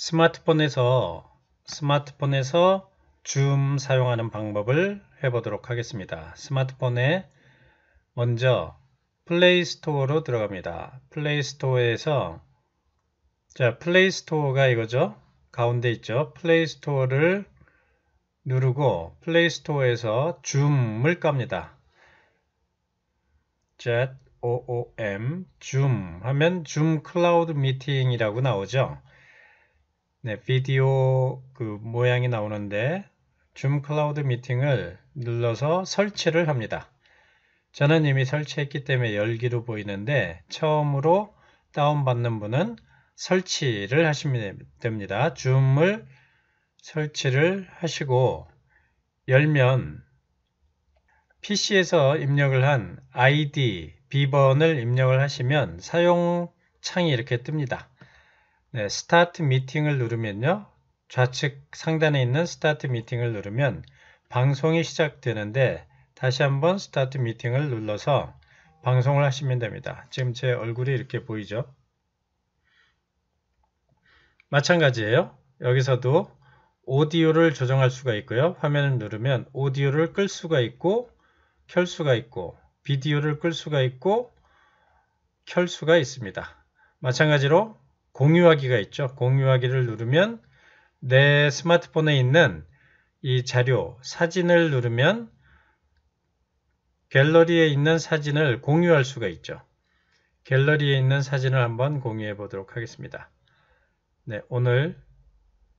스마트폰에서 스마트폰에서 줌 사용하는 방법을 해보도록 하겠습니다. 스마트폰에 먼저 플레이스토어로 들어갑니다. 플레이스토어에서 자 플레이스토어가 이거죠. 가운데 있죠. 플레이스토어를 누르고 플레이스토어에서 줌을 깝니다. Z O O M 줌 하면 줌 클라우드 미팅이라고 나오죠. 네, 비디오 그 모양이 나오는데 줌 클라우드 미팅을 눌러서 설치를 합니다. 저는 이미 설치했기 때문에 열기로 보이는데 처음으로 다운받는 분은 설치를 하시면 됩니다. 줌을 설치를 하시고 열면 PC에서 입력을 한 ID, 비번을 입력을 하시면 사용 창이 이렇게 뜹니다. 네, 스타트 미팅을 누르면요. 좌측 상단에 있는 스타트 미팅을 누르면 방송이 시작되는데 다시 한번 스타트 미팅을 눌러서 방송을 하시면 됩니다. 지금 제 얼굴이 이렇게 보이죠? 마찬가지예요. 여기서도 오디오를 조정할 수가 있고요. 화면을 누르면 오디오를 끌 수가 있고 켤 수가 있고 비디오를 끌 수가 있고 켤 수가 있습니다. 마찬가지로 공유하기가 있죠. 공유하기를 누르면 내 스마트폰에 있는 이 자료, 사진을 누르면 갤러리에 있는 사진을 공유할 수가 있죠. 갤러리에 있는 사진을 한번 공유해 보도록 하겠습니다. 네, 오늘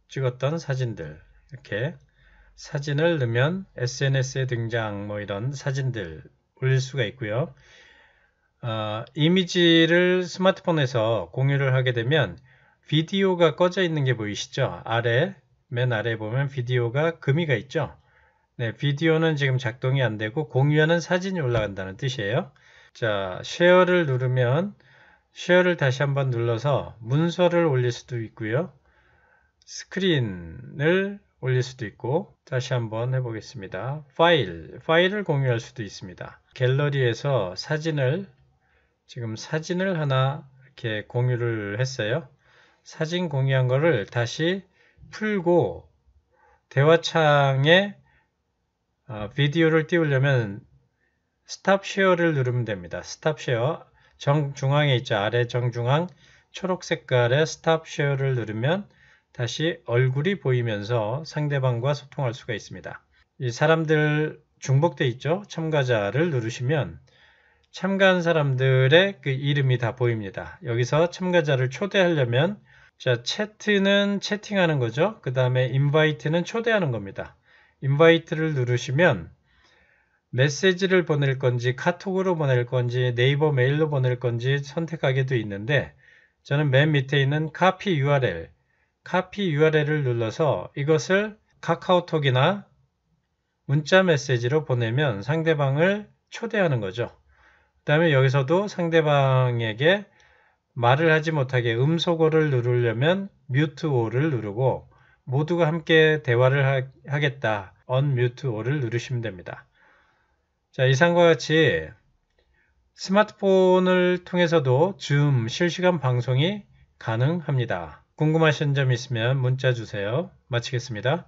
찍었던 사진들 이렇게 사진을 넣으면 SNS에 등장 뭐 이런 사진들 올릴 수가 있고요. 어, 이미지를 스마트폰에서 공유를 하게 되면 비디오가 꺼져 있는 게 보이시죠? 아래, 맨아래 보면 비디오가 금이가 있죠? 네, 비디오는 지금 작동이 안 되고 공유하는 사진이 올라간다는 뜻이에요. 자, 쉐어를 누르면 쉐어를 다시 한번 눌러서 문서를 올릴 수도 있고요. 스크린을 올릴 수도 있고 다시 한번 해보겠습니다. 파일, 파일을 공유할 수도 있습니다. 갤러리에서 사진을 지금 사진을 하나 이렇게 공유를 했어요. 사진 공유한 거를 다시 풀고 대화창에 어, 비디오를 띄우려면 스탑 쉐어를 누르면 됩니다. 스탑 쉐어 정중앙에 있죠. 아래 정중앙 초록 색깔의 스탑 쉐어를 누르면 다시 얼굴이 보이면서 상대방과 소통할 수가 있습니다. 이 사람들 중복돼 있죠. 참가자를 누르시면 참가한 사람들의 그 이름이 다 보입니다. 여기서 참가자를 초대하려면 자, 채트는 채팅하는 거죠. 그 다음에 인바이트는 초대하는 겁니다. 인바이트를 누르시면 메시지를 보낼 건지 카톡으로 보낼 건지 네이버 메일로 보낼 건지 선택하게 돼 있는데 저는 맨 밑에 있는 카피 URL, 카피 URL을 눌러서 이것을 카카오톡이나 문자 메시지로 보내면 상대방을 초대하는 거죠. 그 다음에 여기서도 상대방에게 말을 하지 못하게 음소거를 누르려면 뮤트 오를 누르고 모두가 함께 대화를 하, 겠다 unmute all을 누르시면 됩니다. 자 이상과 같이 스마트폰을 통해서도 줌 실시간 방송이 가능합니다. 궁금하신 점 있으면 문자 주세요. 마치겠습니다.